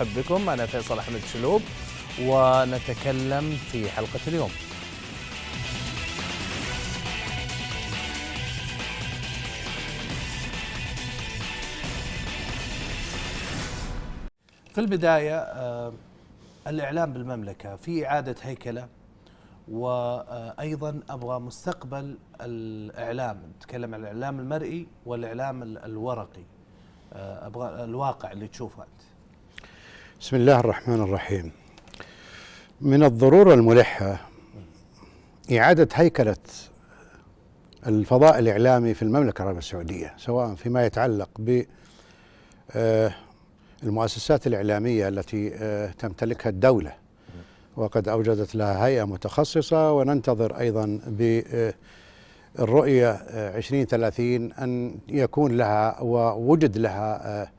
مرحب بكم انا فيصل احمد شلوب ونتكلم في حلقه اليوم. في البدايه آه، الاعلام بالمملكه في اعاده هيكله وايضا ابغى مستقبل الاعلام نتكلم عن الاعلام المرئي والاعلام الورقي آه، ابغى الواقع اللي تشوفه انت بسم الله الرحمن الرحيم من الضرورة الملحة إعادة هيكلة الفضاء الإعلامي في المملكة العربية السعودية سواء فيما يتعلق بالمؤسسات آه، الإعلامية التي آه، تمتلكها الدولة وقد أوجدت لها هيئة متخصصة وننتظر أيضا بالرؤية آه، 2030 أن يكون لها ووجد لها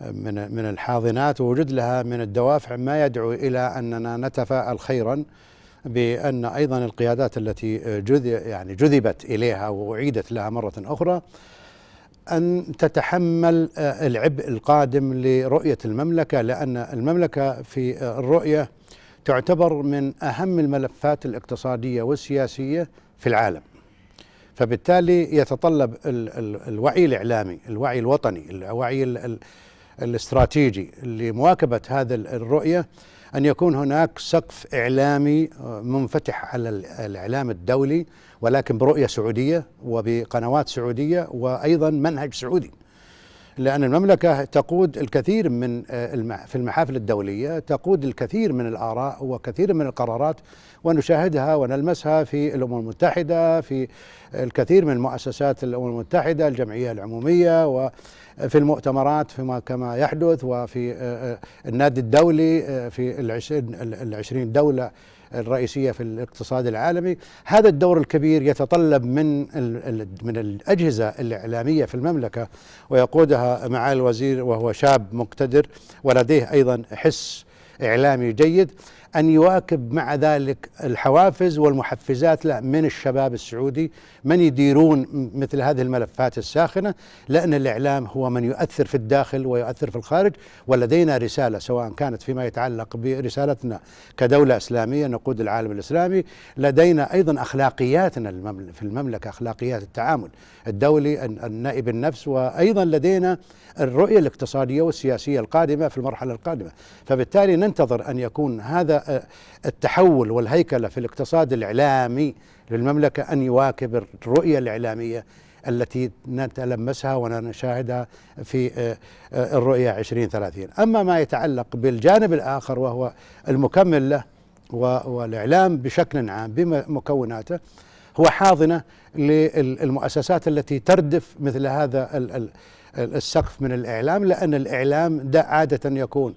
من من الحاضنات ووجد لها من الدوافع ما يدعو الى اننا نتفاءل خيرا بان ايضا القيادات التي جذ يعني جذبت اليها واعيدت لها مره اخرى ان تتحمل آه، العبء القادم لرؤيه المملكه لان المملكه في الرؤيه تعتبر من اهم الملفات الاقتصاديه والسياسيه في العالم. فبالتالي يتطلب الوعي الاعلامي، الوعي الوطني، الوعي الاستراتيجي لمواكبه هذا الرؤيه ان يكون هناك سقف اعلامي آه، منفتح على الاعلام الدولي ولكن برؤيه سعوديه وبقنوات سعوديه وايضا منهج سعودي. لأن المملكة تقود الكثير من آه، في المحافل الدولية تقود الكثير من الآراء وكثير من القرارات ونشاهدها ونلمسها في الأمم المتحدة في الكثير من مؤسسات الأمم المتحدة الجمعية العمومية و في المؤتمرات فيما كما يحدث وفي آه، آه، النادي الدولي آه، في العشرين دولة الرئيسيه في الاقتصاد العالمي، هذا الدور الكبير يتطلب من من الاجهزه الاعلاميه في المملكه ويقودها معالي الوزير وهو شاب مقتدر ولديه ايضا حس اعلامي جيد أن يواكب مع ذلك الحوافز والمحفزات لا من الشباب السعودي من يديرون مثل هذه الملفات الساخنة لأن الإعلام هو من يؤثر في الداخل ويؤثر في الخارج ولدينا رسالة سواء كانت فيما يتعلق برسالتنا كدولة إسلامية نقود العالم الإسلامي لدينا أيضا أخلاقياتنا في المملكة أخلاقيات التعامل الدولي النائب النفس وأيضا لدينا الرؤية الاقتصادية والسياسية القادمة في المرحلة القادمة فبالتالي ننتظر أن يكون هذا التحول والهيكله في الاقتصاد الاعلامي للمملكه ان يواكب الرؤيه الاعلاميه التي نتلمسها ونشاهدها في آه، آه، الرؤية 2030 أما ما يتعلق بالجانب الآخر وهو المكمل له والإعلام بشكل عام بمكوناته هو حاضنة للمؤسسات التي تردف مثل هذا السقف من الإعلام لأن الإعلام ده عادة يكون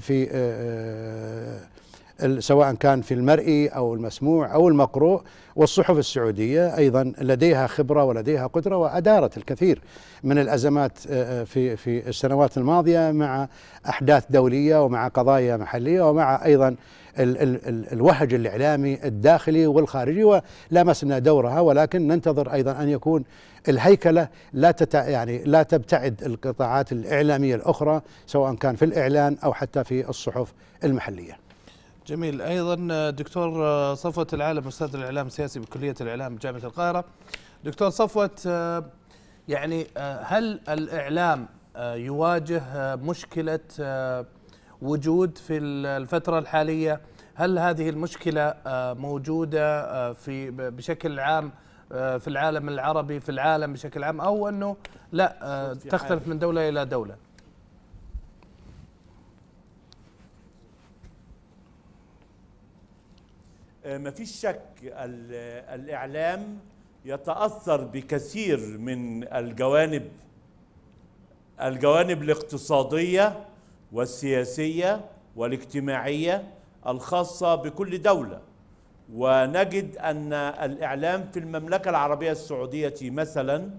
في آه، سواء كان في المرئي أو المسموع أو المقروء والصحف السعودية أيضا لديها خبرة ولديها قدرة وأدارت الكثير من الأزمات آه، آه، في, في السنوات الماضية مع أحداث دولية ومع قضايا محلية ومع أيضا الوهج الإعلامي الداخلي والخارجي ولامسنا دورها ولكن ننتظر أيضا أن يكون الهيكلة لا تتع يعني لا تبتعد القطاعات الإعلامية الأخرى سواء كان في الإعلان أو حتى في الصحف المحلية جميل ايضا دكتور صفوه العالم استاذ الاعلام السياسي بكليه الاعلام بجامعه القاهره دكتور صفوه يعني هل الاعلام يواجه مشكله وجود في الفتره الحاليه هل هذه المشكله موجوده في بشكل عام في العالم العربي في العالم بشكل عام او انه لا تختلف من دوله الى دوله آه، ما فيش شك الإعلام يتأثر بكثير من الجوانب الجوانب الاقتصادية والسياسية والاجتماعية الخاصة بكل دولة ونجد أن الإعلام في المملكة العربية السعودية مثلا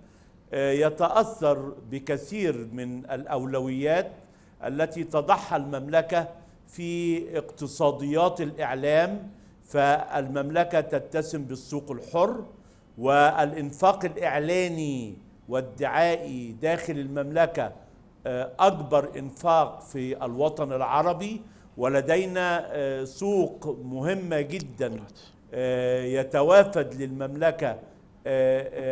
آه، يتأثر بكثير من الأولويات التي تضعها المملكة في اقتصاديات الإعلام فالمملكه تتسم بالسوق الحر والانفاق الاعلاني والدعائي داخل المملكه آه، اكبر انفاق في الوطن العربي ولدينا آه، سوق مهمه جدا آه، يتوافد للمملكه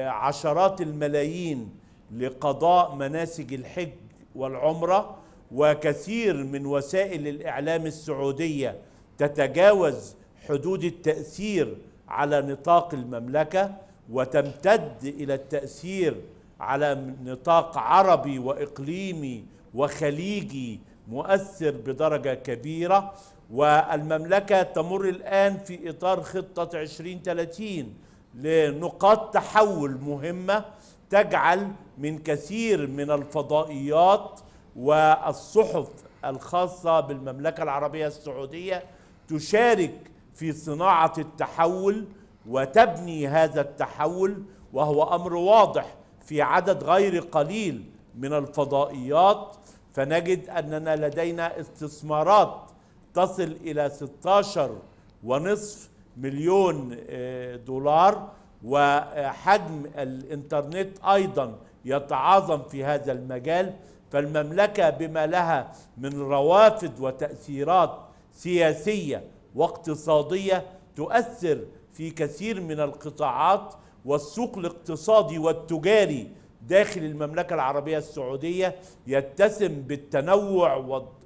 عشرات الملايين لقضاء مناسك الحج والعمره وكثير من وسائل الاعلام السعوديه تتجاوز حدود التاثير على نطاق المملكه وتمتد الى التاثير على نطاق عربي واقليمي وخليجي مؤثر بدرجه كبيره والمملكه تمر الان في اطار خطه 2030 لنقاط تحول مهمه تجعل من كثير من الفضائيات والصحف الخاصه بالمملكه العربيه السعوديه تشارك في صناعه التحول وتبني هذا التحول وهو امر واضح في عدد غير قليل من الفضائيات فنجد اننا لدينا استثمارات تصل الى 16 ونصف مليون آه، دولار وحجم الانترنت ايضا يتعاظم في هذا المجال فالمملكه بما لها من روافد وتاثيرات سياسيه واقتصادية تؤثر في كثير من القطاعات والسوق الاقتصادي والتجاري داخل المملكة العربية السعودية يتسم بالتنوع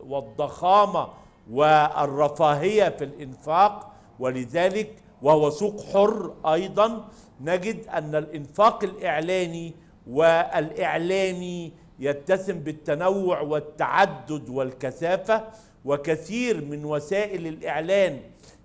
والضخامة والرفاهية في الإنفاق ولذلك وهو سوق حر أيضا نجد أن الإنفاق الإعلاني والإعلامي يتسم بالتنوع والتعدد والكثافة وكثير من وسائل الإعلان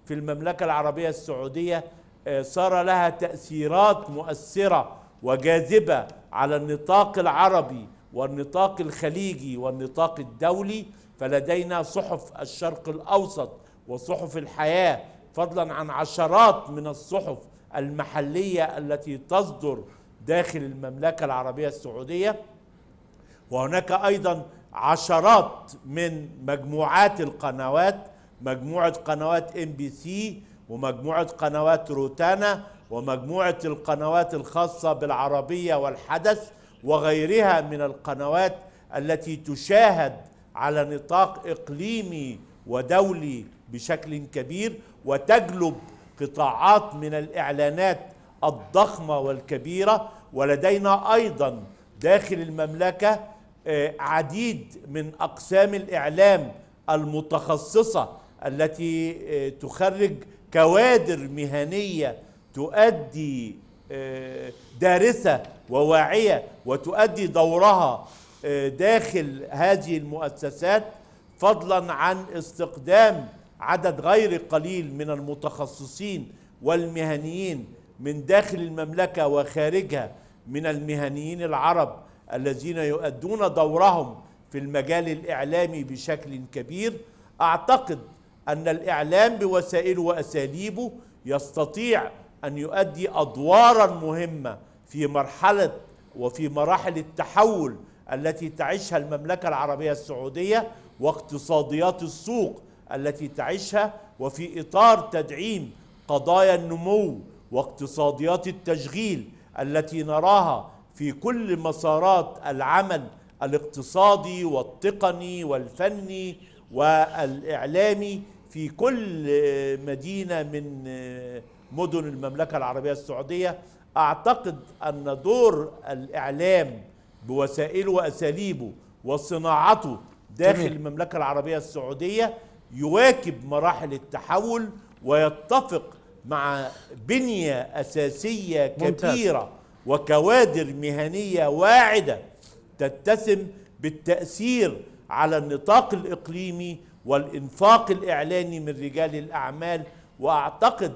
في المملكة العربية السعودية آه، صار لها تأثيرات مؤثرة وجاذبة على النطاق العربي والنطاق الخليجي والنطاق الدولي فلدينا صحف الشرق الأوسط وصحف الحياة فضلا عن عشرات من الصحف المحلية التي تصدر داخل المملكة العربية السعودية وهناك أيضا عشرات من مجموعات القنوات مجموعة قنوات ام بي سي ومجموعة قنوات روتانا ومجموعة القنوات الخاصة بالعربية والحدث وغيرها من القنوات التي تشاهد على نطاق إقليمي ودولي بشكل كبير وتجلب قطاعات من الإعلانات الضخمة والكبيرة ولدينا أيضا داخل المملكة عديد من أقسام الإعلام المتخصصة التي آه، تخرج كوادر مهنية تؤدي آه، دارسة وواعية وتؤدي دورها آه، داخل هذه المؤسسات فضلا عن استقدام عدد غير قليل من المتخصصين والمهنيين من داخل المملكة وخارجها من المهنيين العرب الذين يؤدون دورهم في المجال الإعلامي بشكل كبير أعتقد أن الإعلام بوسائله وأساليبه يستطيع أن يؤدي أدوارا مهمة في مرحلة وفي مراحل التحول التي تعيشها المملكة العربية السعودية واقتصاديات السوق التي تعيشها وفي إطار تدعيم قضايا النمو واقتصاديات التشغيل التي نراها في كل مسارات العمل الاقتصادي والتقني والفني والإعلامي في كل مدينة من مدن المملكة العربية السعودية أعتقد أن دور الإعلام بوسائله وأساليبه وصناعته داخل جميل. المملكة العربية السعودية يواكب مراحل التحول ويتفق مع بنية أساسية كبيرة ممتاز. وكوادر مهنيه واعده تتسم بالتاثير على النطاق الاقليمي والانفاق الاعلاني من رجال الاعمال واعتقد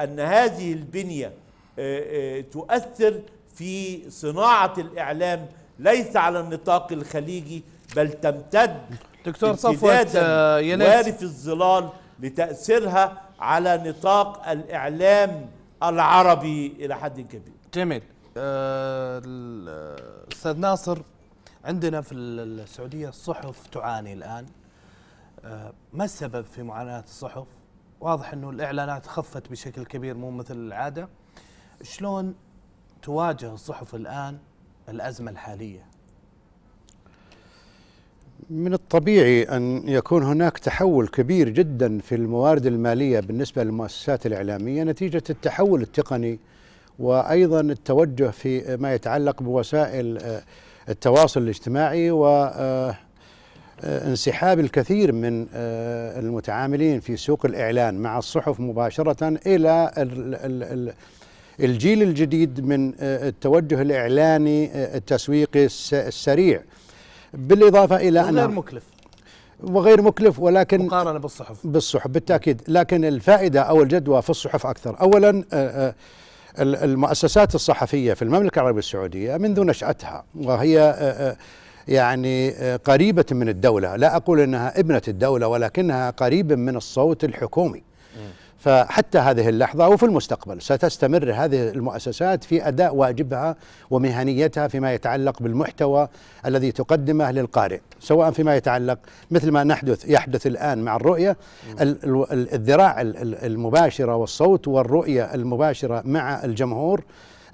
ان هذه البنيه آه، آه، تؤثر في صناعه الاعلام ليس على النطاق الخليجي بل تمتد دكتور صفوت آه، وارف الظلال لتاثيرها على نطاق الاعلام العربي الى حد كبير جميل استاذ ناصر عندنا في السعوديه الصحف تعاني الان أه، ما السبب في معاناه الصحف؟ واضح انه الاعلانات خفت بشكل كبير مو مثل العاده. شلون تواجه الصحف الان الازمه الحاليه؟ من الطبيعي ان يكون هناك تحول كبير جدا في الموارد الماليه بالنسبه للمؤسسات الاعلاميه نتيجه التحول التقني وايضا التوجه في ما يتعلق بوسائل آه، التواصل الاجتماعي و آه، آه، انسحاب الكثير من المتعاملين في سوق الاعلان مع الصحف مباشره الى الجيل الجديد من التوجه الاعلاني التسويقي السريع بالاضافه الى غير مكلف وغير مكلف ولكن مقارنه بالصحف بالصحف بالتاكيد لكن الفائده او الجدوى في الصحف اكثر اولا المؤسسات الصحفية في المملكة العربية السعودية منذ نشأتها وهي آه، آه، يعني آه، قريبة من الدولة لا أقول أنها ابنة الدولة ولكنها قريبة من الصوت الحكومي فحتى هذه اللحظة وفي المستقبل ستستمر هذه المؤسسات في أداء واجبها ومهنيتها فيما يتعلق بالمحتوى الذي تقدمه للقارئ سواء فيما يتعلق مثل ما نحدث يحدث الآن مع الرؤية الذراع المباشرة والصوت والرؤية المباشرة مع الجمهور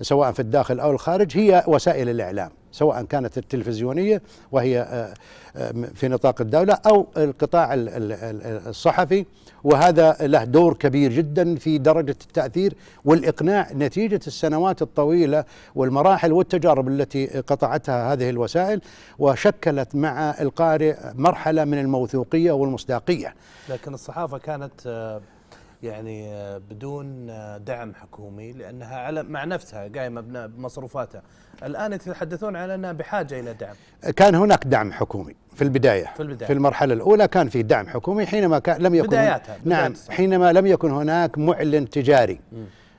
سواء في الداخل أو الخارج هي وسائل الإعلام سواء كانت التلفزيونية وهي آه، آه، في نطاق الدولة أو القطاع الصحفي وهذا له دور كبير جدا في درجة التأثير والإقناع نتيجة السنوات الطويلة والمراحل والتجارب التي قطعتها هذه الوسائل وشكلت مع القارئ مرحلة من الموثوقية والمصداقية لكن الصحافة كانت آه، يعني آه، بدون آه، دعم حكومي لانها على مع نفسها قايمه بمصروفاتها الان يتحدثون على انها بحاجه الى دعم كان هناك دعم حكومي في البداية في البداية في المرحلة الأولى كان في دعم حكومي حينما كان لم يكن بداياتها نعم حينما لم يكن هناك معلن تجاري م.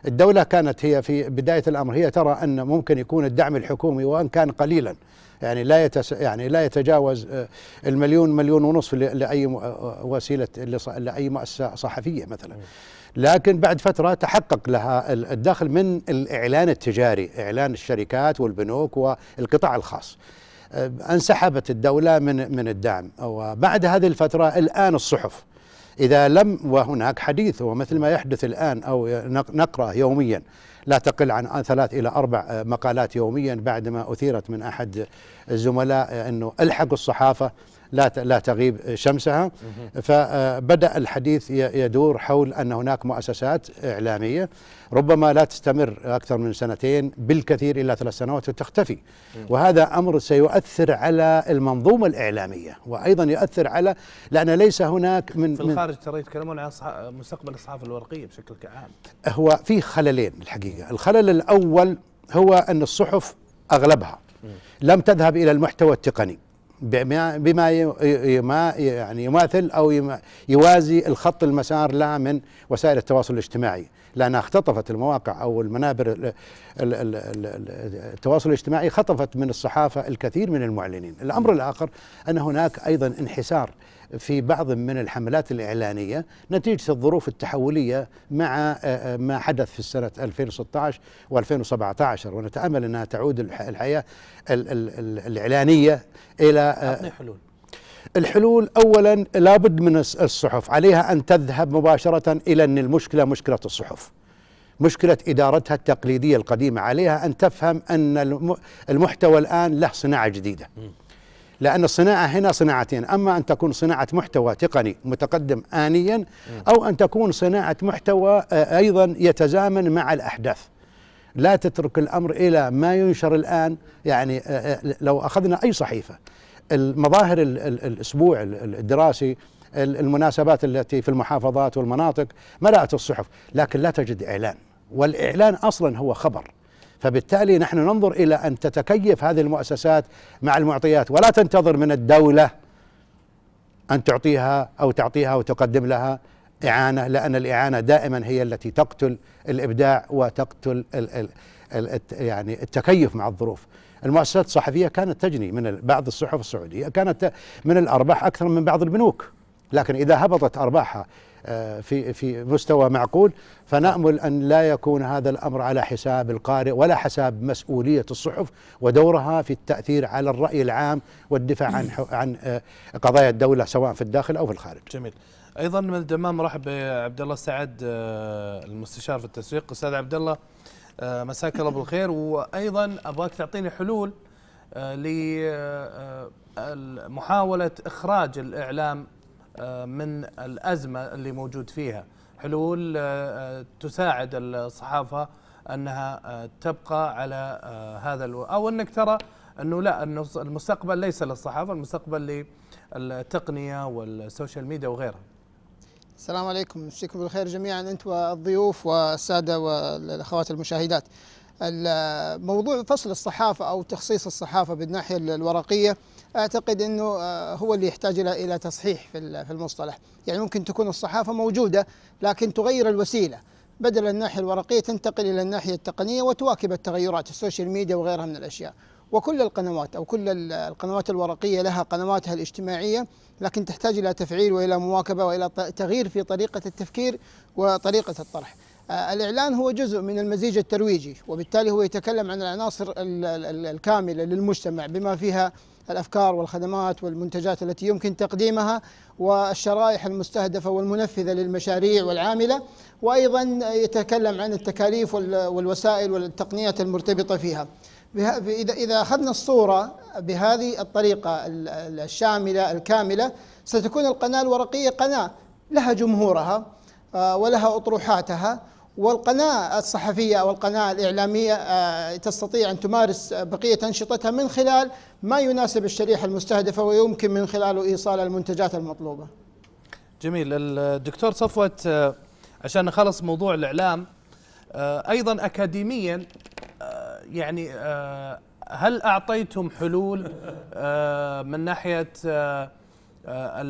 الدولة كانت هي في بداية الأمر هي ترى أن ممكن يكون الدعم الحكومي وإن كان قليلا يعني لا يتس يعني لا يتجاوز آه، المليون مليون ونصف لأي آه، وسيلة لأي مؤسسة صحفية مثلا لكن بعد فترة تحقق لها الدخل من الإعلان التجاري إعلان الشركات والبنوك والقطاع الخاص آه، انسحبت الدولة من من الدعم وبعد هذه الفترة الآن الصحف إذا لم وهناك حديث ومثل ما يحدث الآن أو نقرأ يوميا لا تقل عن ثلاث إلى أربع مقالات يوميا بعدما أثيرت من أحد الزملاء أنه ألحق الصحافة لا لا تغيب شمسها فبدا آه، الحديث يدور حول ان هناك مؤسسات اعلاميه ربما لا تستمر اكثر من سنتين بالكثير الى ثلاث سنوات وتختفي وهذا امر سيؤثر على المنظومه الاعلاميه وايضا يؤثر على لان ليس هناك من في الخارج ترى يتكلمون عن مستقبل الصحافه الورقيه بشكل عام هو في خللين الحقيقه الخلل الاول هو ان الصحف اغلبها لم تذهب الى المحتوى التقني بما يعني يماثل او يوازي الخط المسار لها من وسائل التواصل الاجتماعي لانها اختطفت المواقع او المنابر التواصل الاجتماعي خطفت من الصحافه الكثير من المعلنين، الامر الاخر ان هناك ايضا انحسار في بعض من الحملات الإعلانية نتيجة الظروف التحولية مع آه، آه، ما حدث في السنة 2016 و2017 ونتأمل أنها تعود الحياة الإعلانية إلى آه، أعطني حلول الحلول اولا لابد من الصحف عليها ان تذهب مباشره الى ان المشكله مشكله الصحف مشكله ادارتها التقليديه القديمه عليها ان تفهم ان المحتوى الان له صناعه جديده لأن الصناعة هنا صناعتين أما أن تكون صناعة محتوى تقني متقدم آنيا أو أن تكون صناعة محتوى آه، أيضا يتزامن مع الأحداث لا تترك الأمر إلى ما ينشر الآن يعني آه، آه، لو أخذنا أي صحيفة المظاهر الأسبوع الدراسي المناسبات التي في المحافظات والمناطق ملأت الصحف لكن لا تجد إعلان والإعلان أصلا هو خبر فبالتالي نحن ننظر الى ان تتكيف هذه المؤسسات مع المعطيات ولا تنتظر من الدوله ان تعطيها او تعطيها او تقدم لها اعانه لان الاعانه دائما هي التي تقتل الابداع وتقتل الـ الـ الـ يعني التكيف مع الظروف. المؤسسات الصحفيه كانت تجني من بعض الصحف السعوديه كانت من الارباح اكثر من بعض البنوك لكن اذا هبطت ارباحها آه، في في مستوى معقول فنامل ان لا يكون هذا الامر على حساب القارئ ولا حساب مسؤوليه الصحف ودورها في التاثير على الراي العام والدفاع عن عن آه، قضايا الدوله سواء في الداخل او في الخارج. جميل. ايضا من الدمام رحب بعبد الله سعد آه، المستشار في التسويق، استاذ عبد الله مساك الله بالخير وايضا ابغاك تعطيني حلول لمحاوله اخراج الاعلام من الازمه اللي موجود فيها حلول آه، آه، تساعد الصحافه انها آه، تبقى على هذا الو... او انك ترى انه لا المستقبل ليس للصحافه المستقبل للتقنيه والسوشيال ميديا وغيرها السلام عليكم مسيكم بالخير جميعا انت والضيوف والساده والاخوات المشاهدات موضوع فصل الصحافه او تخصيص الصحافه بالناحيه الورقيه اعتقد انه آه، هو اللي يحتاج الى الى تصحيح في في المصطلح، يعني ممكن تكون الصحافه موجوده لكن تغير الوسيله، بدل الناحيه الورقيه تنتقل الى الناحيه التقنيه وتواكب التغيرات السوشيال ميديا وغيرها من الاشياء، وكل القنوات او كل القنوات الورقيه لها قنواتها الاجتماعيه لكن تحتاج الى تفعيل والى مواكبه والى تغيير في طريقه التفكير وطريقه الطرح. آه، الإعلان هو جزء من المزيج الترويجي وبالتالي هو يتكلم عن العناصر الكاملة للمجتمع بما فيها الأفكار والخدمات والمنتجات التي يمكن تقديمها والشرائح المستهدفة والمنفذة للمشاريع والعاملة وأيضا يتكلم عن التكاليف والوسائل والتقنيات المرتبطة فيها إذا إذا أخذنا الصورة بهذه الطريقة الشاملة الكاملة ستكون القناة الورقية قناة لها جمهورها آه، ولها أطروحاتها والقناة الصحفية أو القناة الإعلامية آه، تستطيع أن تمارس بقية أنشطتها من خلال ما يناسب الشريحة المستهدفة ويمكن من خلاله إيصال المنتجات المطلوبة جميل الدكتور صفوت آه، عشان نخلص موضوع الإعلام آه، أيضا أكاديميا يعني هل أعطيتم حلول من ناحية آه،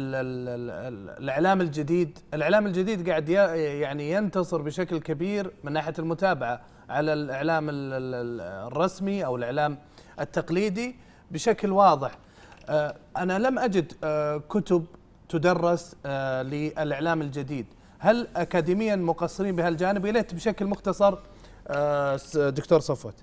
الاعلام الجديد الاعلام الجديد قاعد يعني ينتصر بشكل كبير من ناحيه المتابعه على الاعلام الرسمي او الاعلام التقليدي بشكل واضح آه، انا لم اجد آه، كتب تدرس للاعلام الجديد هل اكاديميا مقصرين بهالجانب يا ليت بشكل مختصر دكتور صفوت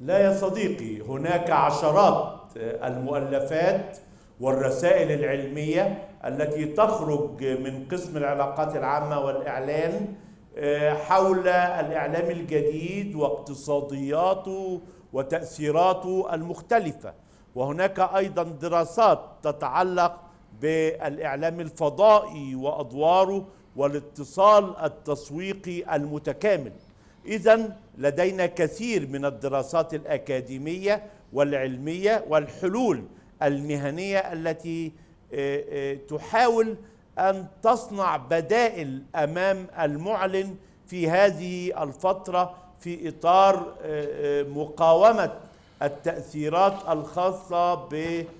لا يا صديقي هناك عشرات آه، المؤلفات والرسائل العلمية التي تخرج من قسم العلاقات العامة والإعلام آه، حول الإعلام الجديد واقتصادياته وتأثيراته المختلفة وهناك أيضا دراسات تتعلق بالإعلام الفضائي وأدواره والاتصال التسويقي المتكامل إذا لدينا كثير من الدراسات الأكاديمية والعلمية والحلول المهنية التي آه، آه، تحاول أن تصنع بدائل أمام المعلن في هذه الفترة في إطار آه، مقاومة التأثيرات الخاصة بوسائل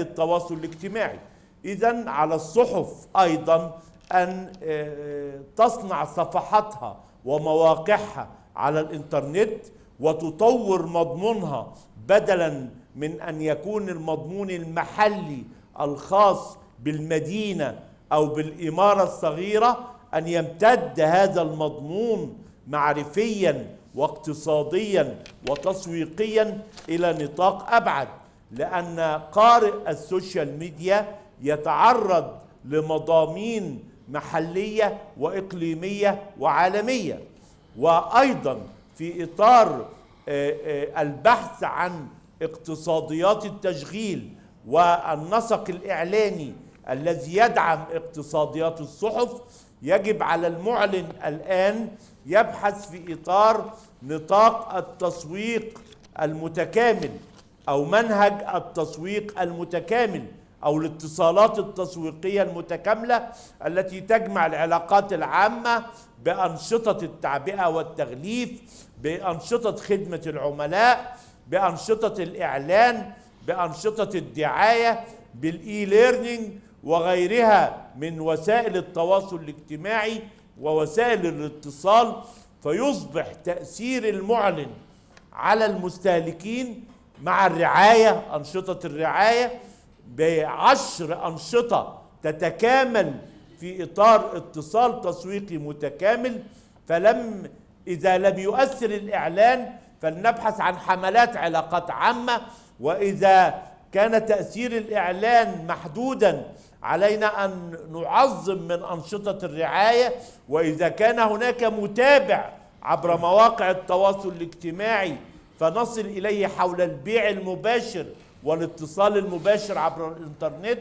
التواصل الاجتماعي إذا على الصحف أيضا أن تصنع صفحاتها ومواقعها على الانترنت وتطور مضمونها بدلا من ان يكون المضمون المحلي الخاص بالمدينه او بالاماره الصغيره ان يمتد هذا المضمون معرفيا واقتصاديا وتسويقيا الى نطاق ابعد لان قارئ السوشيال ميديا يتعرض لمضامين محليه واقليميه وعالميه وايضا في اطار آه، آه، البحث عن اقتصاديات التشغيل والنسق الإعلاني الذي يدعم اقتصاديات الصحف يجب على المعلن الان يبحث في اطار نطاق التسويق المتكامل او منهج التسويق المتكامل أو الاتصالات التسويقية المتكاملة التي تجمع العلاقات العامة بأنشطة التعبئة والتغليف بأنشطة خدمة العملاء بأنشطة الإعلان بأنشطة الدعاية بالإي ليرنينج وغيرها من وسائل التواصل الاجتماعي ووسائل الاتصال فيصبح تأثير المعلن على المستهلكين مع الرعاية أنشطة الرعاية بعشر أنشطة تتكامل في إطار اتصال تسويقي متكامل فلم إذا لم يؤثر الإعلان فلنبحث عن حملات علاقات عامة وإذا كان تأثير الإعلان محدودا علينا أن نعظم من أنشطة الرعاية وإذا كان هناك متابع عبر مواقع التواصل الاجتماعي فنصل إليه حول البيع المباشر والاتصال المباشر عبر الانترنت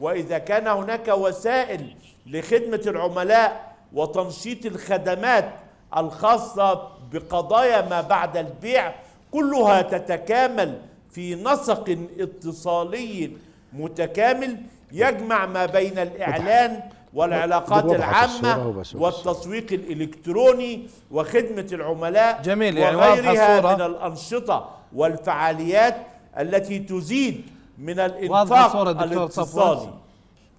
واذا كان هناك وسائل لخدمه العملاء وتنشيط الخدمات الخاصه بقضايا ما بعد البيع كلها تتكامل في نسق اتصالي متكامل يجمع ما بين الاعلان والعلاقات العامة والتسويق الإلكتروني وخدمة العملاء جميل يعني وغيرها من الأنشطة والفعاليات التي تزيد من الانفاق الاقتصادي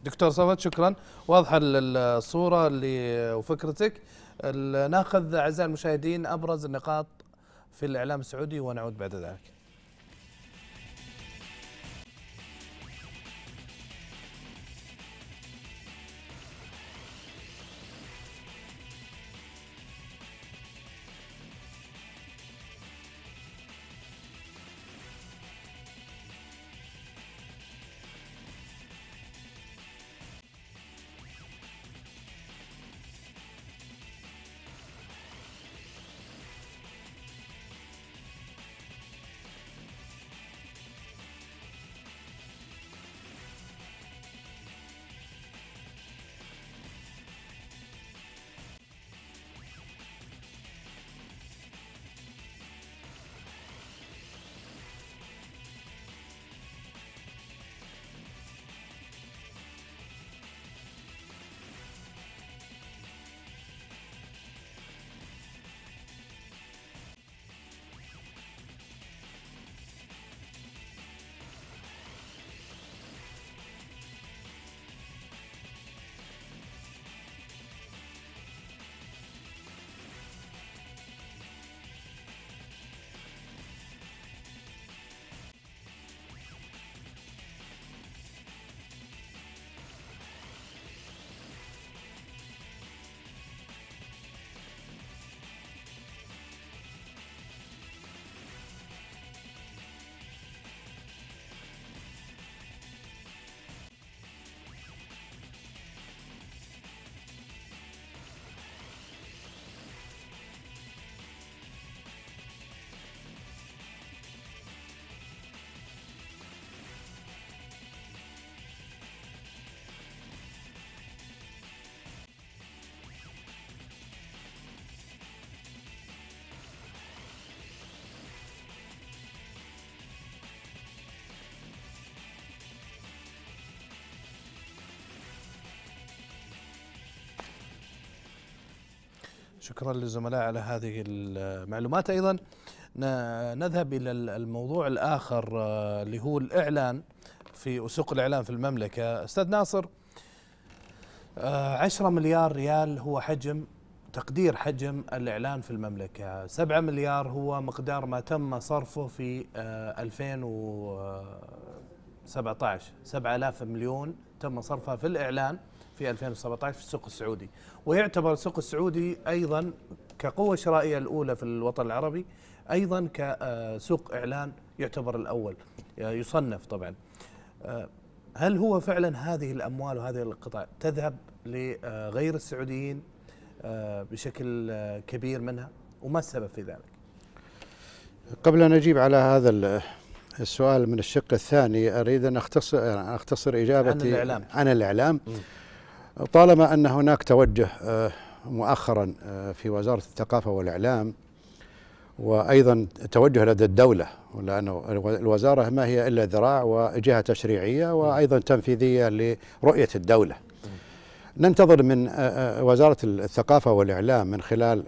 دكتور صفوت شكرا واضحه الصوره اللي وفكرتك ناخذ اعزائي المشاهدين ابرز النقاط في الاعلام السعودي ونعود بعد ذلك شكرا للزملاء على هذه المعلومات أيضا نذهب إلى الموضوع الآخر آه، اللي هو الإعلان في سوق الإعلان في المملكة أستاذ ناصر 10 آه، مليار ريال هو حجم تقدير حجم الإعلان في المملكة 7 مليار هو مقدار ما تم صرفه في 2017 آه، 7000 مليون تم صرفها في الإعلان في 2017 في السوق السعودي ويعتبر السوق السعودي أيضا كقوة شرائية الأولى في الوطن العربي أيضا كسوق إعلان يعتبر الأول يصنف طبعا آه، هل هو فعلا هذه الأموال وهذه القطع تذهب لغير السعوديين آه، بشكل كبير منها وما السبب في ذلك قبل أن أجيب على هذا السؤال من الشق الثاني أريد أن أختصر, أختصر إجابتي عن الإعلام, عن الإعلام. طالما أن هناك توجه آه، مؤخرا آه، في وزارة الثقافة والإعلام وأيضا توجه لدى الدولة لأن الوزارة ما هي إلا ذراع وجهة تشريعية وأيضا تنفيذية لرؤية الدولة ننتظر من آه، وزارة الثقافة والإعلام من خلال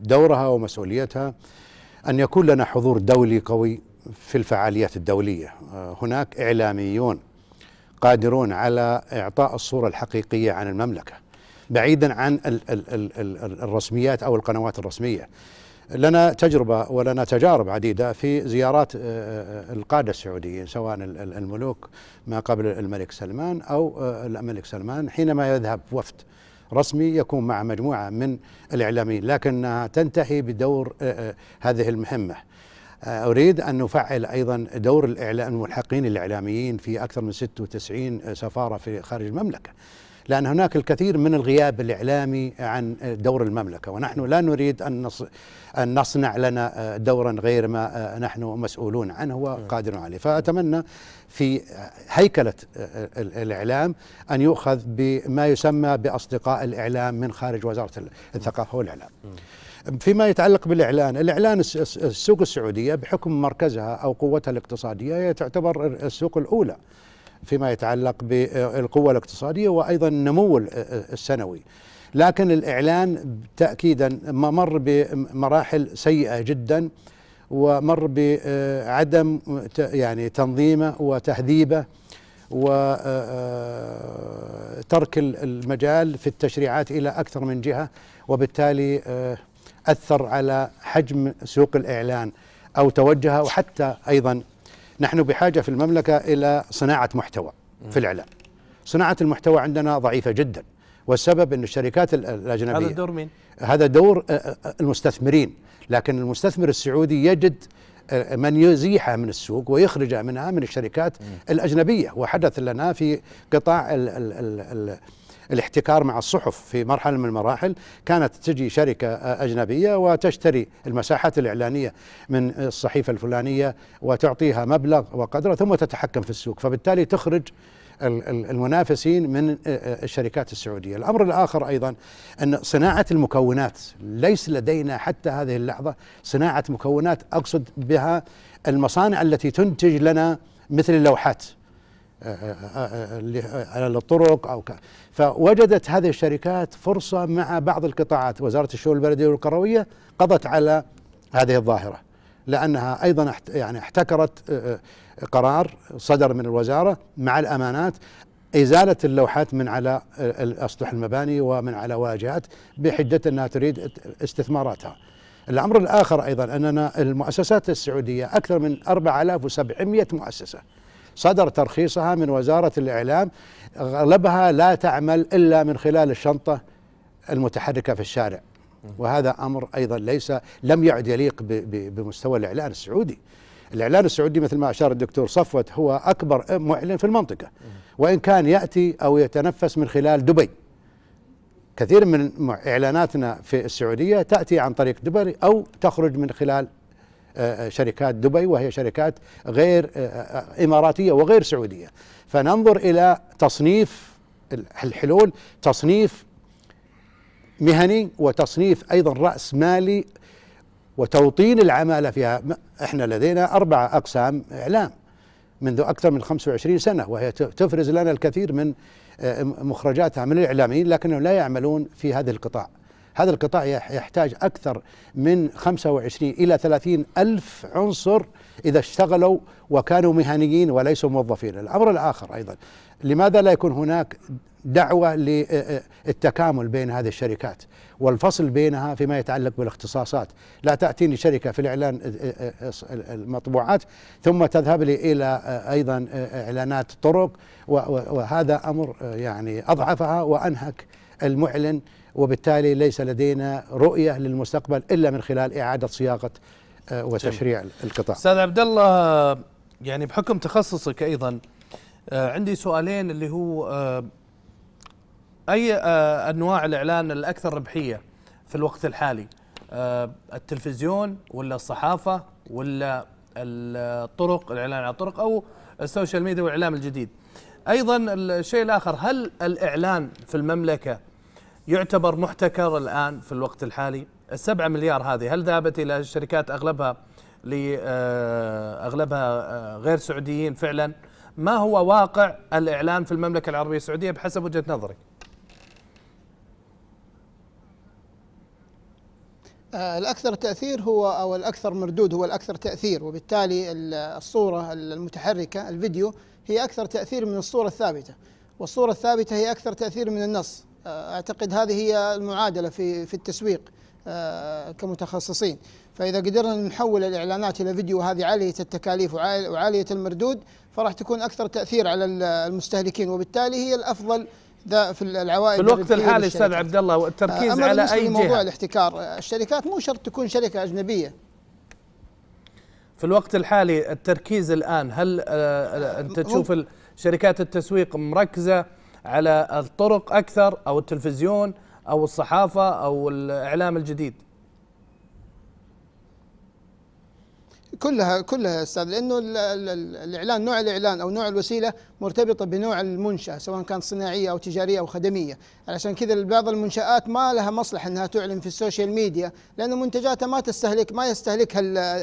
دورها ومسؤوليتها أن يكون لنا حضور دولي قوي في الفعاليات الدولية هناك إعلاميون قادرون على إعطاء الصورة الحقيقية عن المملكة بعيدا عن ال ال ال ال الرسميات أو القنوات الرسمية لنا تجربة ولنا تجارب عديدة في زيارات آه، آه، القادة السعوديين سواء الملوك ما قبل الملك سلمان أو آه، الملك سلمان حينما يذهب وفد رسمي يكون مع مجموعة من الإعلاميين لكنها تنتهي بدور هذه المهمة أريد أن نفعل أيضا دور الإعلام الملحقين الإعلاميين في أكثر من 96 سفارة في خارج المملكة لأن هناك الكثير من الغياب الإعلامي عن دور المملكة ونحن لا نريد أن أن نصنع لنا دورا غير ما نحن مسؤولون عنه وقادرون عليه فأتمنى في هيكلة الإعلام أن يؤخذ بما يسمى بأصدقاء الإعلام من خارج وزارة الثقافة والإعلام فيما يتعلق بالإعلان الإعلان السوق السعودية بحكم مركزها أو قوتها الاقتصادية هي تعتبر السوق الأولى فيما يتعلق بالقوة الاقتصادية وأيضا النمو السنوي لكن الإعلان تأكيدا مر بمراحل سيئة جدا ومر بعدم يعني تنظيمه وتهذيبه وترك آه، آه، المجال في التشريعات الى اكثر من جهه وبالتالي آه، أثر على حجم سوق الإعلان أو توجهه وحتى أيضا نحن بحاجة في المملكة إلى صناعة محتوى في الإعلان صناعة المحتوى عندنا ضعيفة جدا والسبب أن الشركات الأجنبية هذا دور مين؟ هذا دور آه، آه، المستثمرين لكن المستثمر السعودي يجد آه، من يزيحه من السوق ويخرجه منها من الشركات الأجنبية وحدث لنا في قطاع الـ ال ال ال الاحتكار مع الصحف في مرحله من المراحل كانت تجي شركه اجنبيه وتشتري المساحات الاعلانيه من الصحيفه الفلانيه وتعطيها مبلغ وقدره ثم تتحكم في السوق فبالتالي تخرج المنافسين من الشركات السعوديه، الامر الاخر ايضا ان صناعه المكونات ليس لدينا حتى هذه اللحظه صناعه مكونات اقصد بها المصانع التي تنتج لنا مثل اللوحات آه، آه، آه، على الطرق او كذا فوجدت هذه الشركات فرصه مع بعض القطاعات وزاره الشؤون البلديه والقرويه قضت على هذه الظاهره لانها ايضا يعني احتكرت قرار صدر من الوزاره مع الامانات ازاله اللوحات من على اسطح المباني ومن على واجهات بحجه انها تريد استثماراتها. الامر الاخر ايضا اننا المؤسسات السعوديه اكثر من 4700 مؤسسه صدر ترخيصها من وزارة الإعلام أغلبها لا تعمل إلا من خلال الشنطة المتحركة في الشارع وهذا أمر أيضا ليس لم يعد يليق بمستوى الإعلان السعودي الإعلان السعودي مثل ما أشار الدكتور صفوت هو أكبر معلن في المنطقة وإن كان يأتي أو يتنفس من خلال دبي كثير من إعلاناتنا في السعودية تأتي عن طريق دبي أو تخرج من خلال شركات دبي وهي شركات غير آه، آه، إماراتية وغير سعودية فننظر إلى تصنيف الحلول تصنيف مهني وتصنيف أيضا رأس مالي وتوطين العمالة فيها احنا لدينا أربعة أقسام إعلام منذ أكثر من 25 سنة وهي تفرز لنا الكثير من آه، مخرجاتها من الإعلاميين لكنهم لا يعملون في هذا القطاع هذا القطاع يحتاج أكثر من 25 إلى 30 ألف عنصر إذا اشتغلوا وكانوا مهنيين وليسوا موظفين الأمر الآخر أيضا لماذا لا يكون هناك دعوة للتكامل بين هذه الشركات والفصل بينها فيما يتعلق بالاختصاصات لا تأتيني شركة في الإعلان آه، آه، آه، المطبوعات ثم تذهب لي إلى أيضا إعلانات طرق وهذا أمر يعني أضعفها وأنهك المعلن وبالتالي ليس لدينا رؤيه للمستقبل الا من خلال اعاده صياغه آه، وتشريع القطاع. استاذ عبد الله يعني بحكم تخصصك ايضا آه، عندي سؤالين اللي هو آه، اي انواع الاعلان الاكثر ربحيه في الوقت الحالي؟ التلفزيون ولا الصحافه ولا الطرق الاعلان على الطرق او السوشيال ميديا والاعلام الجديد؟ أيضا الشيء الآخر هل الإعلان في المملكة يعتبر محتكر الآن في الوقت الحالي السبعة مليار هذه هل ذهبت إلى الشركات أغلبها آه، اغلبها آه، غير سعوديين فعلا ما هو واقع الإعلان في المملكة العربية السعودية بحسب وجهة نظرك آه، الأكثر تأثير هو أو الأكثر مردود هو الأكثر تأثير وبالتالي الصورة المتحركة الفيديو هي أكثر تأثير من الصورة الثابتة والصورة الثابتة هي أكثر تأثير من النص آه، أعتقد هذه هي المعادلة في في التسويق آه، كمتخصصين فإذا قدرنا نحول الإعلانات إلى فيديو هذه عالية التكاليف وعالية المردود فراح تكون أكثر تأثير على المستهلكين وبالتالي هي الأفضل ذا في العوائد في الوقت الحالي استاذ عبد الله والتركيز آه، على اي جهه موضوع الاحتكار الشركات مو شرط تكون شركه اجنبيه في الوقت الحالي التركيز الآن هل آه، آه، أنت تشوف شركات التسويق مركزة على الطرق أكثر أو التلفزيون أو الصحافة أو الإعلام الجديد كلها كلها استاذ لانه الاعلان نوع الاعلان او نوع الوسيله مرتبطه بنوع المنشاه سواء كانت صناعيه او تجاريه او خدميه، علشان كذا بعض المنشات ما لها مصلحه انها تعلن في السوشيال ميديا لانه منتجاتها ما تستهلك ما يستهلكها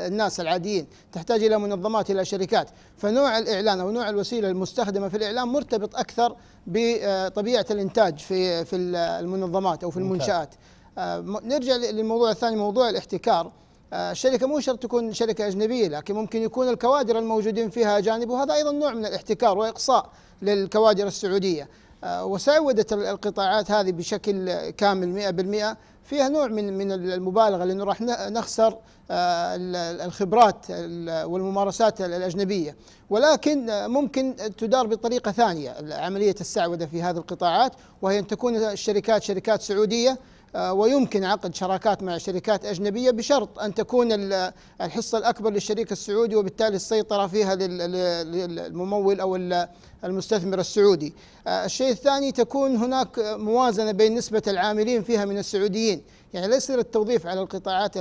الناس العاديين، تحتاج الى منظمات الى شركات، فنوع الاعلان او نوع الوسيله المستخدمه في الاعلان مرتبط اكثر بطبيعه الانتاج في في المنظمات او في المنشات. آه، نرجع للموضوع الثاني موضوع الاحتكار. الشركة آه، مو شرط تكون شركة أجنبية لكن ممكن يكون الكوادر الموجودين فيها أجانب وهذا أيضا نوع من الاحتكار وإقصاء للكوادر السعودية آه، وسودت القطاعات هذه بشكل كامل 100% فيها نوع من من المبالغه لانه راح نخسر آه، الخبرات والممارسات الاجنبيه ولكن ممكن تدار بطريقه ثانيه عمليه السعوده في هذه القطاعات وهي ان تكون الشركات شركات سعوديه آه، ويمكن عقد شراكات مع شركات أجنبية بشرط أن تكون الحصة الأكبر للشريك السعودي وبالتالي السيطرة فيها للممول أو المستثمر السعودي آه، الشيء الثاني تكون هناك موازنة بين نسبة العاملين فيها من السعوديين يعني ليس التوظيف على القطاعات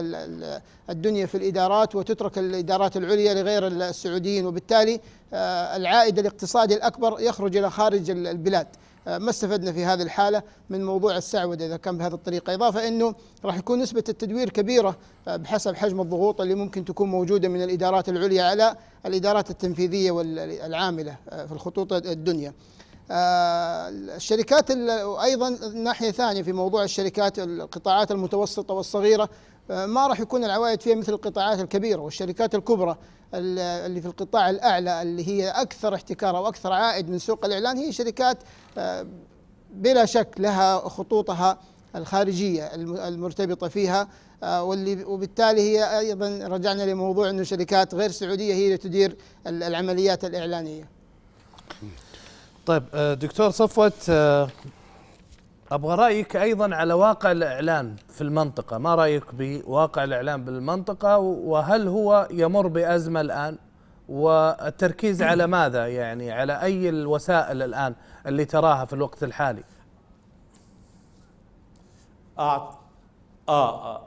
الدنيا في الإدارات وتترك الإدارات العليا لغير السعوديين وبالتالي آه، العائد الاقتصادي الأكبر يخرج إلى خارج البلاد آه، ما استفدنا في هذه الحالة من موضوع السعودة إذا كان بهذه الطريقة إضافة أنه راح يكون نسبة التدوير كبيرة آه، بحسب حجم الضغوط اللي ممكن تكون موجودة من الإدارات العليا على الإدارات التنفيذية والعاملة آه، في الخطوط الدنيا الشركات ايضا ناحيه ثانيه في موضوع الشركات القطاعات المتوسطه والصغيره آه، ما راح يكون العوائد فيها مثل القطاعات الكبيره والشركات الكبرى اللي في القطاع الاعلى اللي هي اكثر احتكارا واكثر عائد من سوق الاعلان هي شركات آه، بلا شك لها خطوطها الخارجيه المرتبطه فيها آه، واللي وبالتالي هي ايضا رجعنا لموضوع انه شركات غير سعوديه هي اللي تدير العمليات الاعلانيه. طيب دكتور صفوت ابغى رايك ايضا على واقع الاعلام في المنطقه ما رايك بواقع الاعلام بالمنطقه وهل هو يمر بازمه الان والتركيز على ماذا يعني على اي الوسائل الان اللي تراها في الوقت الحالي آه، آه.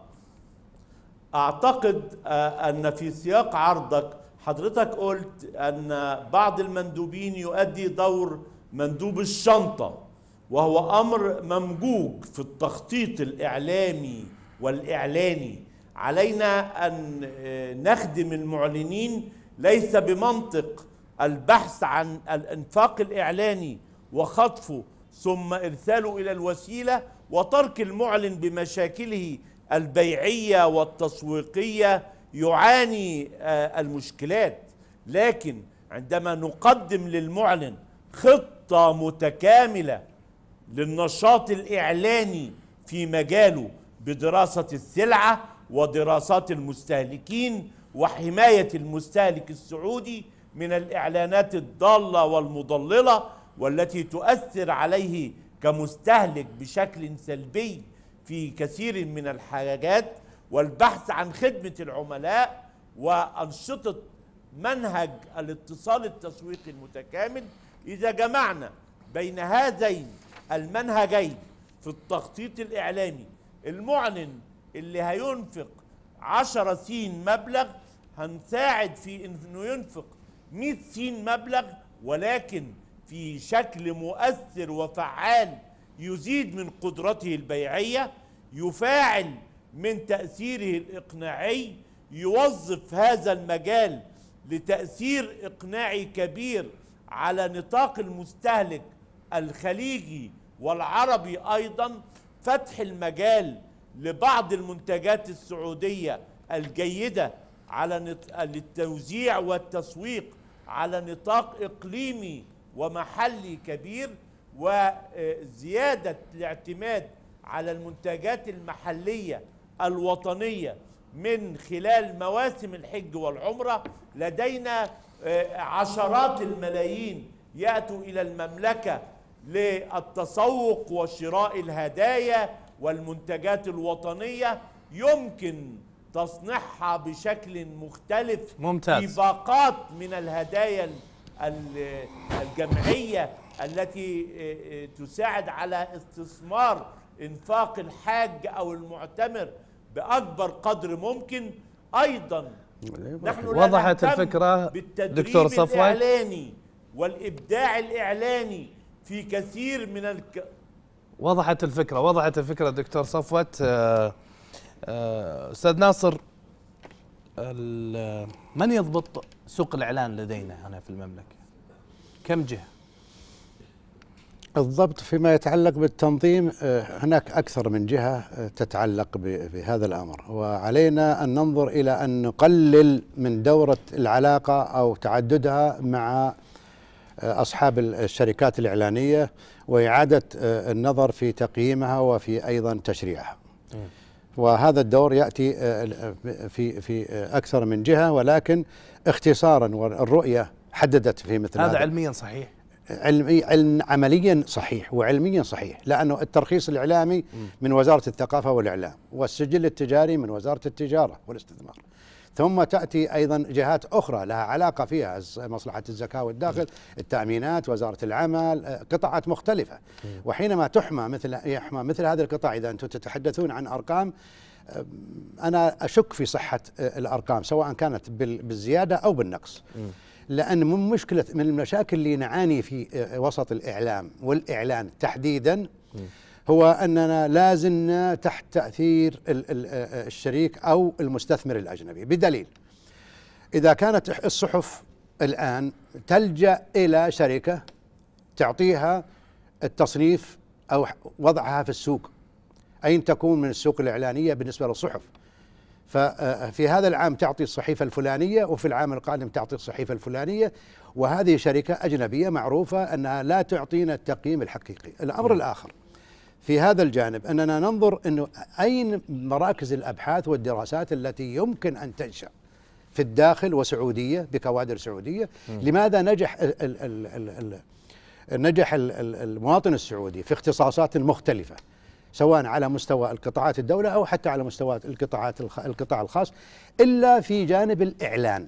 اعتقد آه، ان في سياق عرضك حضرتك قلت ان بعض المندوبين يؤدي دور مندوب الشنطه وهو امر ممجوج في التخطيط الاعلامي والاعلاني علينا ان آه، نخدم المعلنين ليس بمنطق البحث عن الانفاق الاعلاني وخطفه ثم ارساله الى الوسيله وترك المعلن بمشاكله البيعيه والتسويقيه يعاني آه، المشكلات لكن عندما نقدم للمعلن خطه متكامله للنشاط الإعلاني في مجاله بدراسة السلعة ودراسات المستهلكين وحماية المستهلك السعودي من الإعلانات الضالة والمضللة والتي تؤثر عليه كمستهلك بشكل سلبي في كثير من الحاجات والبحث عن خدمة العملاء وأنشطة منهج الاتصال التسويقي المتكامل إذا جمعنا بين هذين المنهجين في التخطيط الإعلامي المعلن اللي هينفق 10 سين مبلغ هنساعد في انه ينفق 100 سين مبلغ ولكن في شكل مؤثر وفعال يزيد من قدرته البيعيه يفاعل من تاثيره الاقناعي يوظف هذا المجال لتاثير اقناعي كبير على نطاق المستهلك الخليجي والعربي ايضا فتح المجال لبعض المنتجات السعوديه الجيده على نط... للتوزيع والتسويق على نطاق اقليمي ومحلي كبير وزياده الاعتماد على المنتجات المحليه الوطنيه من خلال مواسم الحج والعمره لدينا آه، عشرات الملايين ياتوا الى المملكه للتسوق وشراء الهدايا والمنتجات الوطنية يمكن تصنيعها بشكل مختلف ممتاز باقات من الهدايا الجمعية التي آه، آه، تساعد على استثمار انفاق الحاج او المعتمر باكبر قدر ممكن ايضا نحن وضحت الفكره دكتور صفوان الاعلاني والابداع الاعلاني في كثير من الك... وضحت الفكرة وضحت الفكرة دكتور صفوت آه، آه، أستاذ ناصر من يضبط سوق الإعلان لدينا هنا في المملكة كم جهة الضبط فيما يتعلق بالتنظيم آه، هناك أكثر من جهة تتعلق بهذا الأمر وعلينا أن ننظر إلى أن نقلل من دورة العلاقة أو تعددها مع أصحاب الشركات الإعلانية وإعادة آه، النظر في تقييمها وفي أيضا تشريعها وهذا الدور ياتي آه، آه، في في اكثر من جهه ولكن اختصارا والرؤيه حددت في مثل هذا, هذا. علميا صحيح علمي علم عمليا صحيح وعلميا صحيح لانه الترخيص الاعلامي من وزاره الثقافه والاعلام والسجل التجاري من وزاره التجاره والاستثمار ثم تأتي أيضا جهات أخرى لها علاقة فيها مصلحة الزكاة والداخل التأمينات وزارة العمل آه، قطاعات مختلفة وحينما تحمى مثل يحمى مثل هذه القطاع إذا أنتم تتحدثون عن أرقام آه، أنا أشك في صحة آه، الأرقام سواء كانت بالزيادة أو بالنقص لأن من مشكلة من المشاكل اللي نعاني في وسط الإعلام والإعلان تحديدا هو أننا لازلنا تحت تأثير آه، الشريك أو المستثمر الأجنبي بدليل إذا كانت الصحف الآن تلجأ إلى شركة تعطيها التصنيف أو وضعها في السوق أين تكون من السوق الإعلانية بالنسبة للصحف ففي آه، هذا العام تعطي الصحيفة الفلانية وفي العام القادم تعطي الصحيفة الفلانية وهذه شركة أجنبية معروفة أنها لا تعطينا التقييم الحقيقي الأمر م. نعم. الآخر في هذا الجانب أننا ننظر أنه أين مراكز الأبحاث والدراسات التي يمكن أن تنشأ في الداخل وسعودية بكوادر سعودية لماذا نجح الـ الـ الـ الـ الـ نجح الـ الـ المواطن السعودي في اختصاصات مختلفة سواء على مستوى القطاعات الدولة أو حتى على مستوى القطاعات القطاع الخاص إلا في جانب الإعلان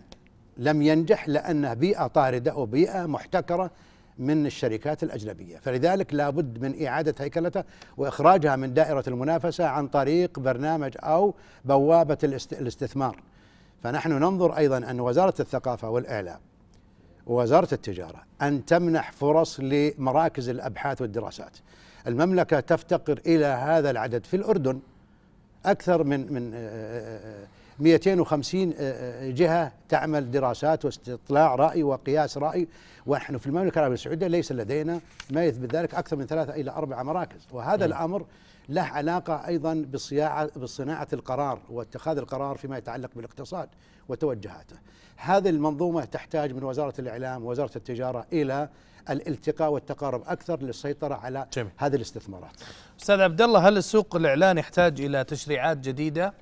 لم ينجح لأنه بيئة طاردة أو بيئة محتكرة من الشركات الأجنبية فلذلك لابد من إعادة هيكلتها وإخراجها من دائرة المنافسة عن طريق برنامج أو بوابة الاستثمار فنحن ننظر أيضا أن وزارة الثقافة والإعلام ووزارة التجارة أن تمنح فرص لمراكز الأبحاث والدراسات المملكة تفتقر إلى هذا العدد في الأردن أكثر من من آه، آه، آه، 250 آه، آه، جهة تعمل دراسات واستطلاع رأي وقياس رأي ونحن في المملكة العربية السعودية ليس لدينا ما يثبت ذلك أكثر من ثلاثة إلى أربعة مراكز وهذا م. نعم. الأمر له علاقة أيضا بصناعة القرار واتخاذ القرار فيما يتعلق بالاقتصاد وتوجهاته هذه المنظومة تحتاج من وزارة الإعلام ووزارة التجارة إلى الالتقاء والتقارب اكثر للسيطره على جميل. هذه الاستثمارات. استاذ عبد الله هل السوق الاعلان يحتاج الى تشريعات جديده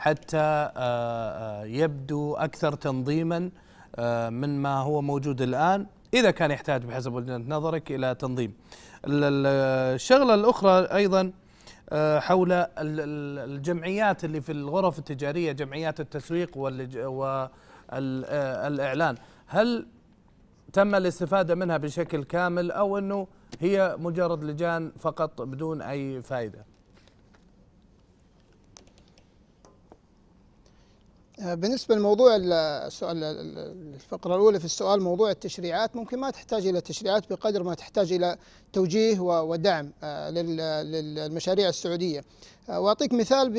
حتى آه، آه، يبدو أكثر تنظيما آه، من ما هو موجود الآن إذا كان يحتاج بحسب وجهة نظرك إلى تنظيم الشغلة الأخرى أيضا حول الجمعيات اللي في الغرف التجارية جمعيات التسويق والإعلان هل تم الاستفادة منها بشكل كامل أو أنه هي مجرد لجان فقط بدون أي فائدة آه، بالنسبة لموضوع السؤال الفقرة الأولى في السؤال موضوع التشريعات ممكن ما تحتاج إلى تشريعات بقدر ما تحتاج إلى توجيه ودعم آه، للمشاريع السعودية آه، وأعطيك مثال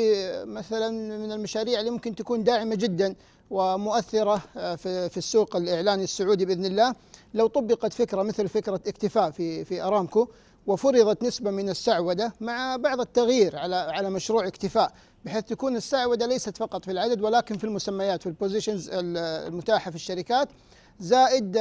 مثلا من المشاريع اللي ممكن تكون داعمة جدا ومؤثرة في السوق الإعلاني السعودي بإذن الله لو طبقت فكرة مثل فكرة اكتفاء في في أرامكو وفرضت نسبة من السعودة مع بعض التغيير على على مشروع اكتفاء بحيث تكون السعودة ليست فقط في العدد ولكن في المسميات في البوزيشنز المتاحة في الشركات زائد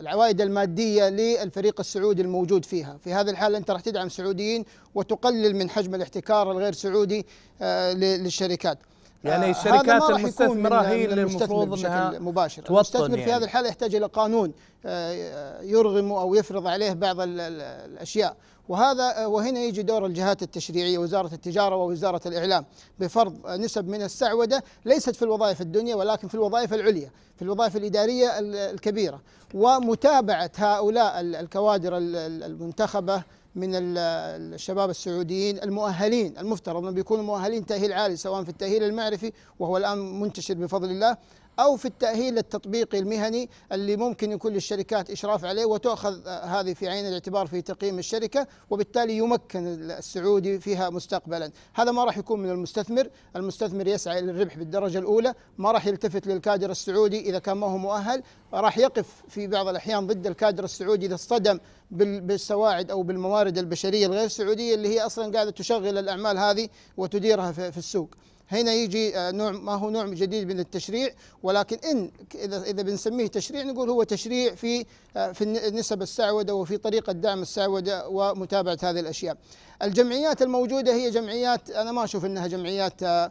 العوائد المادية للفريق السعودي الموجود فيها في هذه الحالة أنت راح تدعم سعوديين وتقلل من حجم الاحتكار الغير سعودي آه، للشركات يعني آه، الشركات المستثمره هي اللي المفروض بشكل مباشر المستثمر يعني. في هذه الحاله يحتاج الى قانون آه، آه، يرغم او يفرض عليه بعض الاشياء وهذا وهنا يجي دور الجهات التشريعيه وزاره التجاره ووزاره الاعلام بفرض نسب من السعوده ليست في الوظائف الدنيا ولكن في الوظائف العليا في الوظائف الاداريه الكبيره ومتابعه هؤلاء الكوادر المنتخبه من الشباب السعوديين المؤهلين المفترض انهم بيكونوا مؤهلين تاهيل عالي سواء في التاهيل المعرفي وهو الان منتشر بفضل الله أو في التأهيل التطبيقي المهني اللي ممكن يكون للشركات إشراف عليه وتؤخذ آه، هذه في عين الاعتبار في تقييم الشركة وبالتالي يمكن السعودي فيها مستقبلا هذا ما راح يكون من المستثمر المستثمر يسعى للربح بالدرجة الأولى ما راح يلتفت للكادر السعودي إذا كان ما هو مؤهل راح يقف في بعض الأحيان ضد الكادر السعودي إذا اصطدم بالسواعد أو بالموارد البشرية الغير سعودية اللي هي أصلا قاعدة تشغل الأعمال هذه وتديرها في السوق هنا يجي آه، نوع ما هو نوع جديد من التشريع ولكن ان اذا اذا بنسميه تشريع نقول هو تشريع في آه، في النسب السعوده وفي طريقه دعم السعوده ومتابعه هذه الاشياء. الجمعيات الموجوده هي جمعيات انا ما اشوف انها جمعيات آه،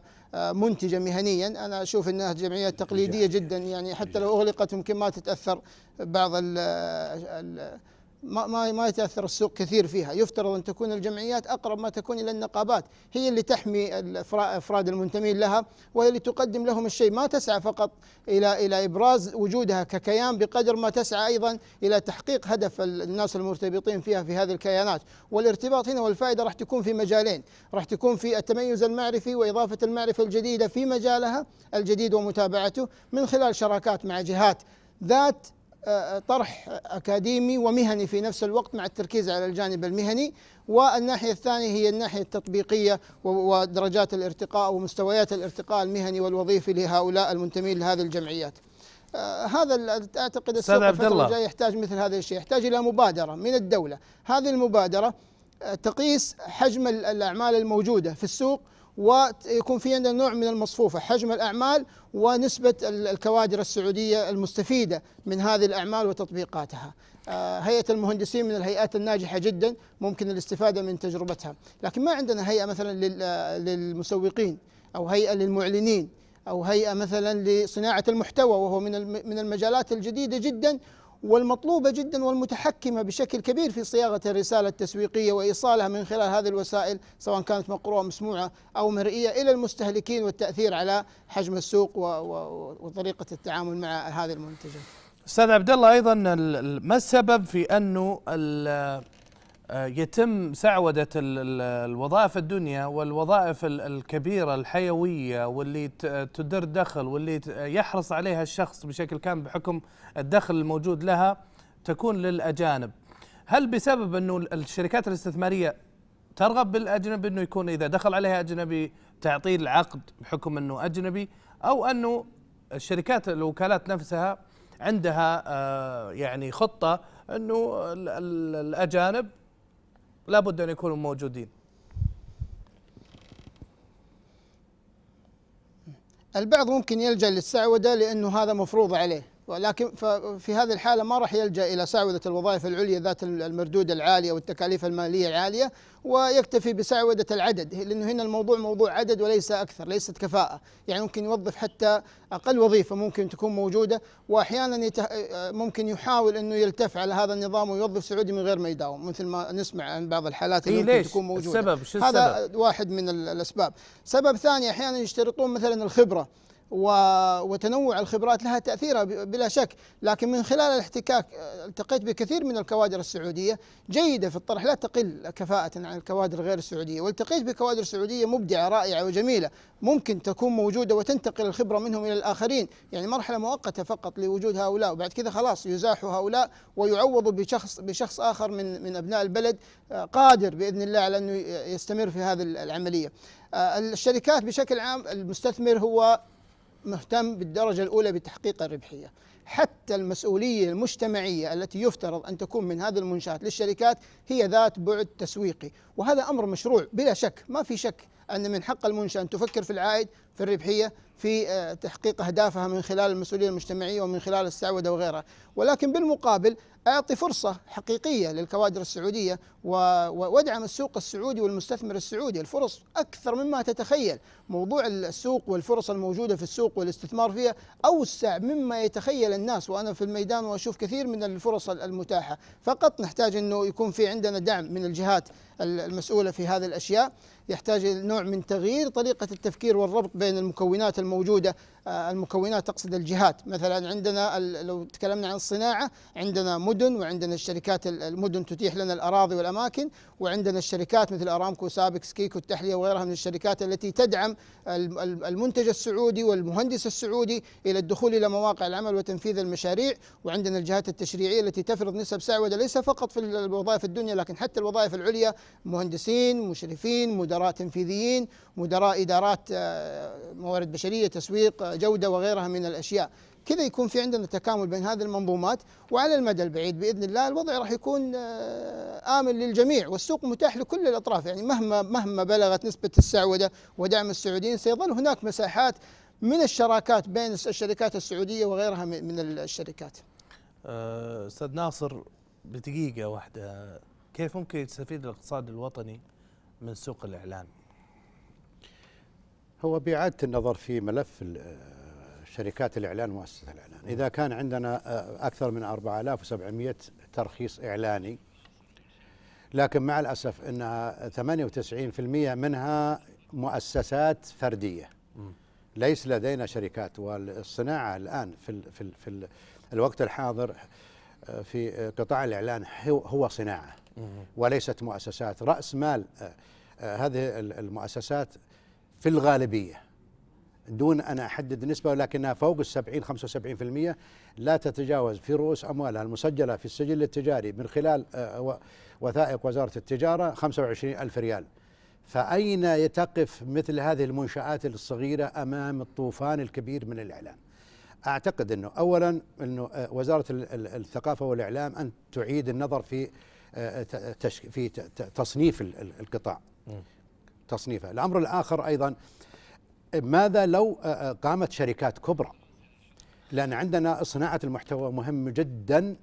منتجة مهنيا أنا أشوف أنها جمعيات تقليدية جدا يعني حتى لو أغلقت يمكن ما تتأثر بعض ال ال ما ما ما يتاثر السوق كثير فيها، يفترض ان تكون الجمعيات اقرب ما تكون الى النقابات، هي اللي تحمي الافراد المنتمين لها وهي اللي تقدم لهم الشيء، ما تسعى فقط الى الى ابراز وجودها ككيان بقدر ما تسعى ايضا الى تحقيق هدف الناس المرتبطين فيها في هذه الكيانات، والارتباط هنا والفائده راح تكون في مجالين، راح تكون في التميز المعرفي واضافه المعرفه الجديده في مجالها الجديد ومتابعته من خلال شراكات مع جهات ذات طرح أكاديمي ومهني في نفس الوقت مع التركيز على الجانب المهني والناحية الثانية هي الناحية التطبيقية ودرجات الارتقاء ومستويات الارتقاء المهني والوظيفي لهؤلاء المنتمين لهذه الجمعيات آه، هذا اعتقد السوق الفتره الجايه يحتاج مثل هذا الشيء يحتاج الى مبادره من الدوله هذه المبادره آه، تقيس حجم الاعمال الموجوده في السوق ويكون في عندنا نوع من المصفوفة حجم الأعمال ونسبة الكوادر السعودية المستفيدة من هذه الأعمال وتطبيقاتها آه، هيئة المهندسين من الهيئات الناجحة جدا ممكن الاستفادة من تجربتها لكن ما عندنا هيئة مثلا للمسوقين أو هيئة للمعلنين أو هيئة مثلا لصناعة المحتوى وهو من من المجالات الجديدة جدا والمطلوبة جدا والمتحكمة بشكل كبير في صياغة الرسالة التسويقية وإيصالها من خلال هذه الوسائل سواء كانت مقروءة مسموعة أو مرئية إلى المستهلكين والتأثير على حجم السوق وطريقة التعامل مع هذه المنتجات. أستاذ عبد الله أيضا ما السبب في أنه آه، يتم سعودة الوظائف الدنيا والوظائف الكبيرة الحيوية واللي تدر دخل واللي يحرص عليها الشخص بشكل كامل بحكم الدخل الموجود لها تكون للأجانب هل بسبب أنه الشركات الاستثمارية ترغب بالأجنب أنه يكون إذا دخل عليها أجنبي تعطيه العقد بحكم أنه أجنبي أو أنه الشركات الوكالات نفسها عندها آه، يعني خطة أنه الأجانب لا بد أن يكونوا موجودين البعض ممكن يلجأ للسعودة لأنه هذا مفروض عليه ولكن في هذه الحالة ما راح يلجأ إلى سعودة الوظائف العليا ذات المردود العالية والتكاليف المالية العالية ويكتفي بسعودة العدد لأنه هنا الموضوع موضوع عدد وليس أكثر ليست كفاءة يعني ممكن يوظف حتى أقل وظيفة ممكن تكون موجودة وأحيانا يته... ممكن يحاول أنه يلتف على هذا النظام ويوظف سعودي من غير ما يداوم مثل ما نسمع عن بعض الحالات اللي إيه ممكن تكون موجودة السبب؟ شو السبب؟ هذا واحد من الأسباب سبب ثاني أحيانا يشترطون مثلا الخبرة وتنوع الخبرات لها تأثيرها بلا شك لكن من خلال الاحتكاك التقيت بكثير من الكوادر السعودية جيدة في الطرح لا تقل كفاءة عن الكوادر غير السعودية والتقيت بكوادر سعودية مبدعة رائعة وجميلة ممكن تكون موجودة وتنتقل الخبرة منهم إلى الآخرين يعني مرحلة مؤقتة فقط لوجود هؤلاء وبعد كذا خلاص يزاح هؤلاء ويعوضوا بشخص بشخص آخر من من أبناء البلد آه، قادر بإذن الله على أنه يستمر في هذه العملية آه، الشركات بشكل عام المستثمر هو مهتم بالدرجة الأولى بتحقيق الربحية حتى المسؤولية المجتمعية التي يفترض أن تكون من هذه المنشآت للشركات هي ذات بعد تسويقي وهذا أمر مشروع بلا شك ما في شك أن من حق المنشأة أن تفكر في العائد في الربحية في آه، تحقيق أهدافها من خلال المسؤولية المجتمعية ومن خلال السعودة وغيرها ولكن بالمقابل أعطي فرصة حقيقية للكوادر السعودية وادعم السوق السعودي والمستثمر السعودي الفرص أكثر مما تتخيل موضوع السوق والفرص الموجودة في السوق والاستثمار فيها أوسع مما يتخيل الناس وأنا في الميدان وأشوف كثير من الفرص المتاحة فقط نحتاج أنه يكون في عندنا دعم من الجهات المسؤولة في هذه الأشياء يحتاج نوع من تغيير طريقة التفكير والربط بين المكونات الموجودة آه، المكونات تقصد الجهات مثلا عندنا لو تكلمنا عن الصناعة عندنا مدن وعندنا الشركات المدن تتيح لنا الأراضي والأماكن وعندنا الشركات مثل ارامكو سابكس كيكو التحليه وغيرها من الشركات التي تدعم المنتج السعودي والمهندس السعودي الى الدخول الى مواقع العمل وتنفيذ المشاريع وعندنا الجهات التشريعيه التي تفرض نسب سعوده ليس فقط في الوظائف الدنيا لكن حتى الوظائف العليا مهندسين مشرفين مدراء تنفيذيين مدراء ادارات آه، موارد بشريه تسويق آه، جوده وغيرها من الاشياء كذا يكون في عندنا تكامل بين هذه المنظومات وعلى المدى البعيد باذن الله الوضع راح يكون آه، امن للجميع والسوق متاح لكل الاطراف يعني مهما مهما بلغت نسبه السعوده ودعم السعوديين سيظل هناك مساحات من الشراكات بين الشركات السعوديه وغيرها من الشركات. آه، استاذ ناصر بدقيقه واحده كيف ممكن يستفيد الاقتصاد الوطني من سوق الاعلان؟ هو بإعادة النظر في ملف شركات الإعلان ومؤسسات الإعلان إذا كان عندنا آه، أكثر من 4700 ترخيص إعلاني لكن مع الأسف أنها 98% منها مؤسسات فردية ليس لدينا شركات والصناعة الآن في, في, في الوقت الحاضر آه، في آه، قطاع الإعلان هو صناعة وليست مؤسسات رأس مال هذه المؤسسات في الغالبية دون أن أحدد نسبة ولكنها فوق السبعين 75% لا تتجاوز في رؤوس أموالها المسجلة في السجل التجاري من خلال آه، آه، وثائق وزارة التجارة وعشرين ألف ريال فأين تقف مثل هذه المنشآت الصغيرة أمام الطوفان الكبير من الإعلام أعتقد أنه أولا أنه آه، وزارة الثقافة والإعلام أن تعيد النظر في في تصنيف القطاع تصنيفه الأمر الآخر أيضا ماذا لو آه، آه، قامت شركات كبرى لأن عندنا صناعة المحتوى مهم جدا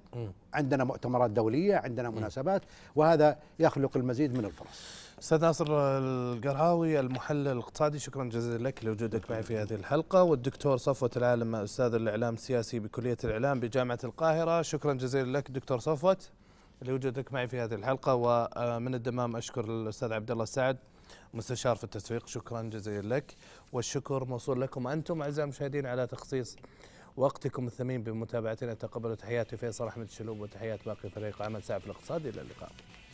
عندنا مؤتمرات دولية عندنا مناسبات وهذا يخلق المزيد من الفرص أستاذ ناصر القرهاوي المحلل الاقتصادي شكرا جزيلا لك لوجودك معي في هذه الحلقة والدكتور صفوت العالم أستاذ الإعلام السياسي بكلية الإعلام بجامعة القاهرة شكرا جزيلا لك دكتور صفوت لوجودك معي في هذه الحلقة ومن الدمام أشكر الأستاذ عبد الله السعد مستشار في التسويق شكرا جزيلا لك والشكر موصول لكم أنتم أعزائي المشاهدين على تخصيص وقتكم الثمين بمتابعتنا تقبلوا تحياتي فيصل أحمد الشلوب وتحيات باقي فريق عمل ساعة في الاقتصاد إلى اللقاء